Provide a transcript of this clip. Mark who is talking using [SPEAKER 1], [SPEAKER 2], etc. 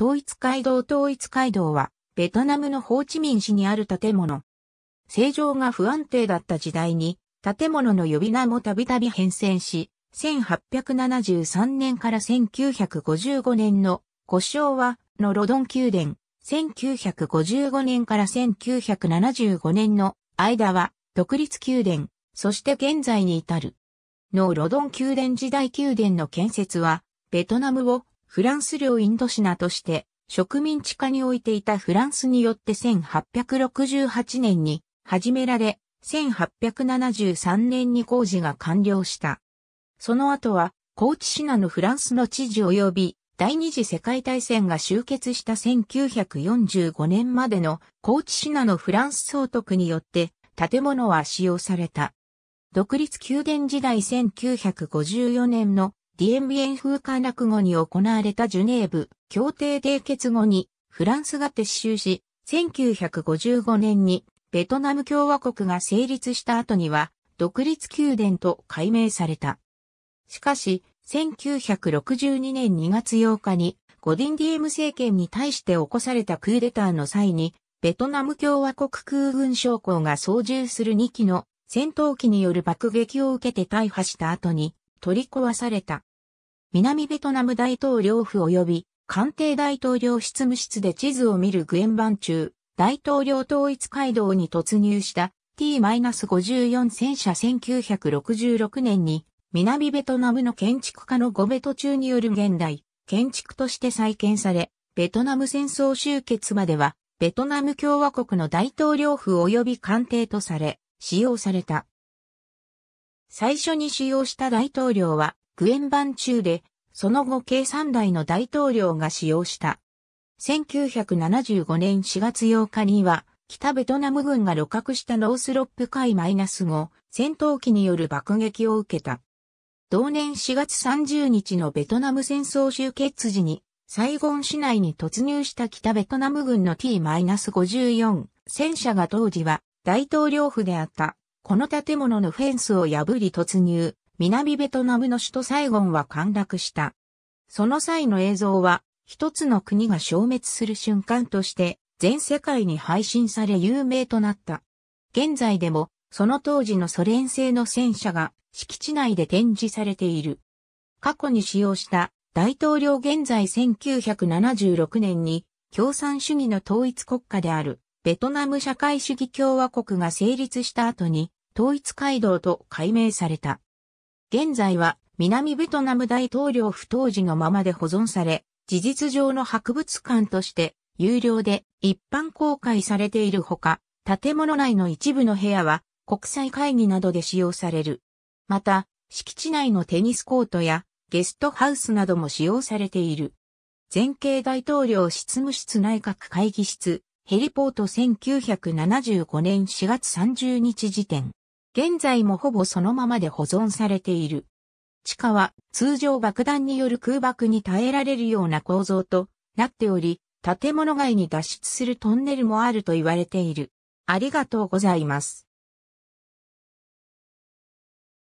[SPEAKER 1] 統一街道統一街道は、ベトナムのホーチミン市にある建物。正常が不安定だった時代に、建物の呼び名もたびたび変遷し、1873年から1955年の、故障は、のロドン宮殿、1955年から1975年の間は、独立宮殿、そして現在に至る。のロドン宮殿時代宮殿の建設は、ベトナムをフランス領インドシナとして植民地化においていたフランスによって1868年に始められ、1873年に工事が完了した。その後は、高知シナのフランスの知事及び、第二次世界大戦が終結した1945年までの高知シナのフランス総督によって建物は使用された。独立宮殿時代1954年のディエンビエン風化落語に行われたジュネーブ協定締結後にフランスが撤収し、1955年にベトナム共和国が成立した後には独立宮殿と改名された。しかし、1962年2月8日にゴディンディエム政権に対して起こされたクーデターの際に、ベトナム共和国空軍将校が操縦する2機の戦闘機による爆撃を受けて大破した後に取り壊された。南ベトナム大統領府及び官邸大統領執務室で地図を見るグエンバン中、大統領統一街道に突入した T-54 戦車1966年に南ベトナムの建築家のゴベト中による現代建築として再建され、ベトナム戦争終結まではベトナム共和国の大統領府及び官邸とされ、使用された。最初に使用した大統領は、グエンバン中で、その後計3代の大統領が使用した。1975年4月8日には、北ベトナム軍が露獲したノースロップ海 -5 戦闘機による爆撃を受けた。同年4月30日のベトナム戦争終結時に、サイゴン市内に突入した北ベトナム軍の T-54 戦車が当時は大統領府であった。この建物のフェンスを破り突入、南ベトナムの首都サイゴンは陥落した。その際の映像は、一つの国が消滅する瞬間として、全世界に配信され有名となった。現在でも、その当時のソ連製の戦車が敷地内で展示されている。過去に使用した大統領現在1976年に共産主義の統一国家であるベトナム社会主義共和国が成立した後に統一街道と改名された。現在は南ベトナム大統領府当時のままで保存され、事実上の博物館として有料で一般公開されているほか、建物内の一部の部屋は国際会議などで使用される。また、敷地内のテニスコートやゲストハウスなども使用されている。前景大統領執務室内閣会議室、ヘリポート1975年4月30日時点。現在もほぼそのままで保存されている。地下は通常爆弾による空爆に耐えられるような構造となっており、建物外に脱出するトンネルもあると言われている。ありがとうございます。